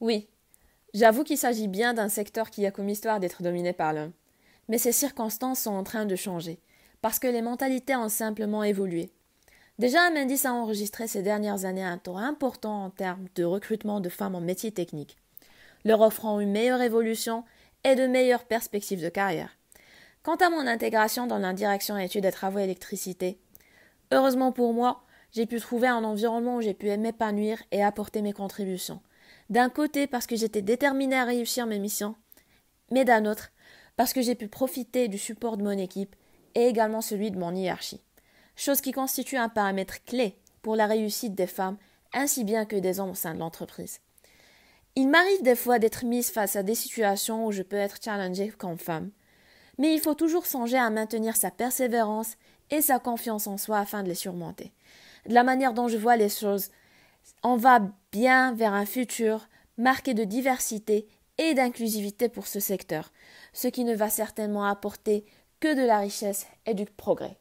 Oui, j'avoue qu'il s'agit bien d'un secteur qui a comme histoire d'être dominé par l'homme. Mais ces circonstances sont en train de changer, parce que les mentalités ont simplement évolué. Déjà, un a enregistré ces dernières années un taux important en termes de recrutement de femmes en métier technique, leur offrant une meilleure évolution et de meilleures perspectives de carrière. Quant à mon intégration dans la direction études et travaux électricité, heureusement pour moi, j'ai pu trouver un environnement où j'ai pu m'épanouir et apporter mes contributions. D'un côté parce que j'étais déterminée à réussir mes missions, mais d'un autre parce que j'ai pu profiter du support de mon équipe et également celui de mon hiérarchie, chose qui constitue un paramètre clé pour la réussite des femmes ainsi bien que des hommes au sein de l'entreprise. Il m'arrive des fois d'être mise face à des situations où je peux être challengée comme femme, mais il faut toujours songer à maintenir sa persévérance et sa confiance en soi afin de les surmonter. De la manière dont je vois les choses, on va bien vers un futur marqué de diversité et d'inclusivité pour ce secteur, ce qui ne va certainement apporter que de la richesse et du progrès.